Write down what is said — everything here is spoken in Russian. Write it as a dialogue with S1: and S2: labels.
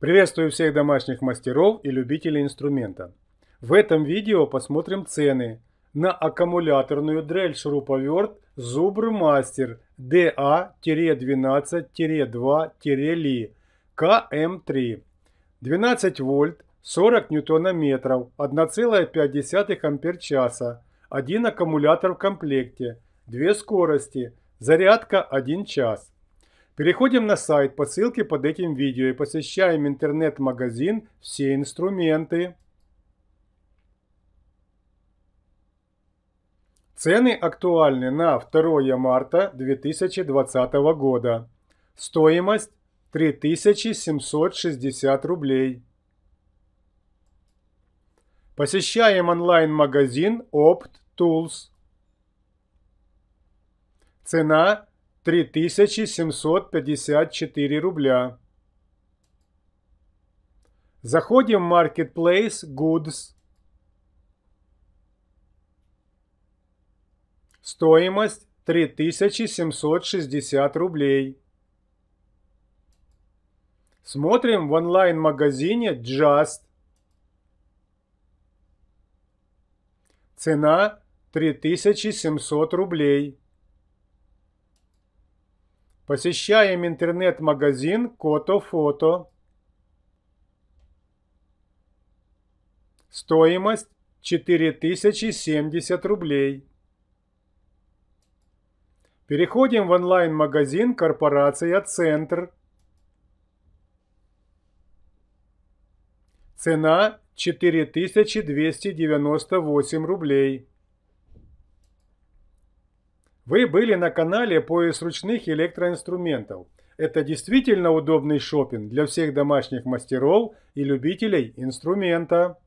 S1: Приветствую всех домашних мастеров и любителей инструмента. В этом видео посмотрим цены на аккумуляторную дрель шуруповерт Зубр Мастер DA-12-2-Li KM3 12 вольт 40 ньютонометров 1,5 ампер часа один аккумулятор в комплекте, две скорости, зарядка 1 час. Переходим на сайт по ссылке под этим видео и посещаем интернет-магазин «Все инструменты». Цены актуальны на 2 марта 2020 года. Стоимость 3760 рублей. Посещаем онлайн-магазин Opt Tools. Цена 3754 рубля. Заходим в Marketplace Goods. Стоимость 3760 рублей. Смотрим в онлайн-магазине Just. Цена 3700 рублей. Посещаем интернет-магазин Кото Фото. Стоимость 4070 рублей. Переходим в онлайн-магазин «Корпорация Центр». Цена 4298 рублей. Вы были на канале «Пояс ручных электроинструментов». Это действительно удобный шопинг для всех домашних мастеров и любителей инструмента.